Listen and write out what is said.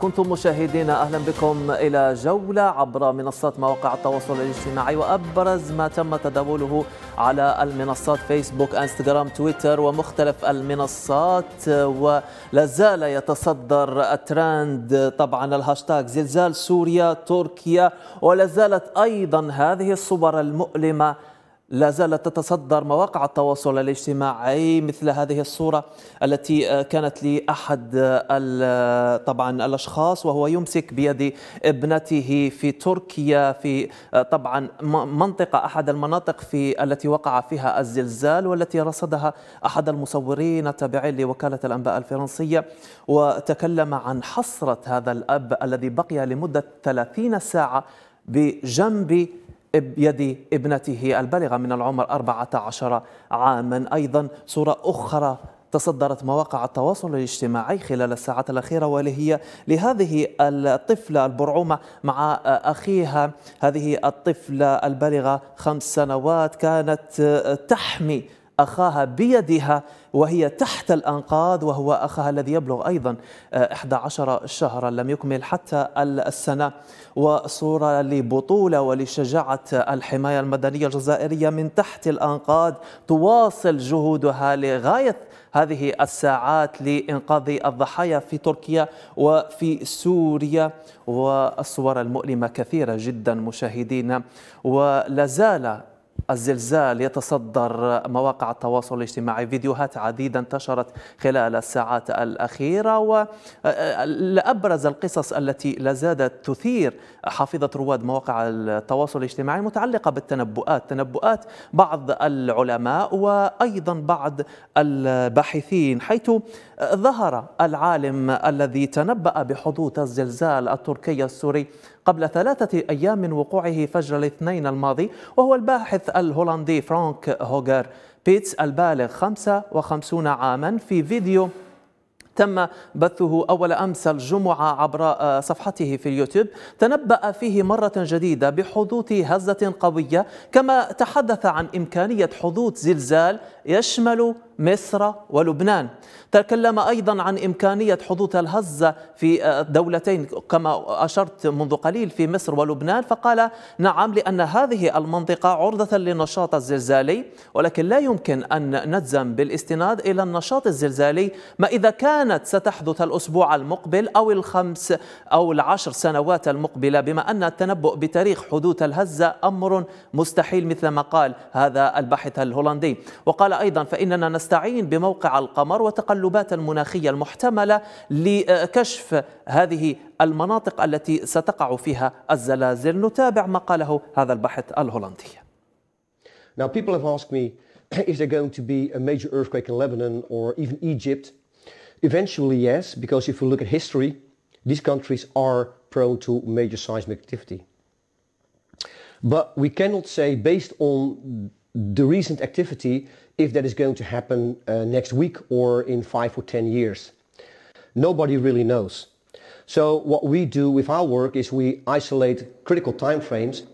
كنتم مشاهدين أهلا بكم إلى جولة عبر منصات مواقع التواصل الاجتماعي وأبرز ما تم تداوله على المنصات فيسبوك انستغرام تويتر ومختلف المنصات ولازال يتصدر الترند طبعا الهاشتاج زلزال سوريا تركيا ولازالت أيضا هذه الصور المؤلمة لا زالت تتصدر مواقع التواصل الاجتماعي مثل هذه الصورة التي آه، كانت لأحد آه، آه، طبعا الأشخاص وهو يمسك بيد ابنته في تركيا في طبعا منطقة أحد المناطق في التي وقع فيها الزلزال والتي رصدها أحد المصورين التابعين لوكالة الأنباء الفرنسية وتكلم عن حصره هذا الأب الذي بقي لمدة 30 ساعة بجنب بيد ابنته البالغة من العمر 14 عاما أيضا صورة أخرى تصدرت مواقع التواصل الاجتماعي خلال الساعات الأخيرة وهي لهذه الطفلة البرعومة مع أخيها هذه الطفلة البالغة خمس سنوات كانت تحمي أخاها بيدها وهي تحت الأنقاض وهو أخاها الذي يبلغ أيضا 11 آه، شهرا لم يكمل حتى السنة وصورة لبطولة ولشجاعة الحماية المدنية الجزائرية من تحت الأنقاض تواصل جهودها لغاية هذه الساعات لإنقاذ الضحايا في تركيا وفي سوريا والصور المؤلمة كثيرة جدا مشاهدينا ولا زال الزلزال يتصدر مواقع التواصل الاجتماعي فيديوهات عديدة انتشرت خلال الساعات الأخيرة وأبرز آه، آه، القصص التي لازالت تثير حافظة رواد مواقع التواصل الاجتماعي متعلقة بالتنبؤات تنبؤات بعض العلماء وأيضا بعض الباحثين حيث ظهر العالم الذي تنبأ بحدوث الزلزال التركي السوري قبل ثلاثة أيام من وقوعه فجر الاثنين الماضي وهو الباحث الهولندي فرانك هوجر بيتس البالغ 55 عاما في فيديو تم بثه أول أمس الجمعة عبر آه، صفحته في اليوتيوب تنبأ فيه مرة جديدة بحدوث هزة قوية كما تحدث عن إمكانية حدوث زلزال يشمل مصر ولبنان تكلم أيضا عن إمكانية حدوث الهزة في آه، دولتين كما أشرت منذ قليل في مصر ولبنان فقال نعم لأن هذه المنطقة عرضة للنشاط الزلزالي ولكن لا يمكن أن نجزم بالاستناد إلى النشاط الزلزالي ما إذا كانت ستحدث الأسبوع المقبل أو الخمس أو العشر سنوات المقبلة بما أن التنبؤ بتاريخ حدوث الهزة أمر مستحيل مثل ما قال هذا الباحث الهولندي وقال أيضا فإننا نستعين بموقع القمر وتقلبات المناخية المحتملة لكشف هذه المناطق التي ستقع فيها الزلازل نتابع ما قاله هذا الباحث الهولندي Now people have asked me is there going to be a major earthquake in Lebanon or even Egypt? Eventually yes, because if you look at history, these countries are prone to major seismic activity. But we cannot say based on the recent activity if that is going to happen uh, next week or in five or ten years. Nobody really knows. So what we do with our work is we isolate critical timeframes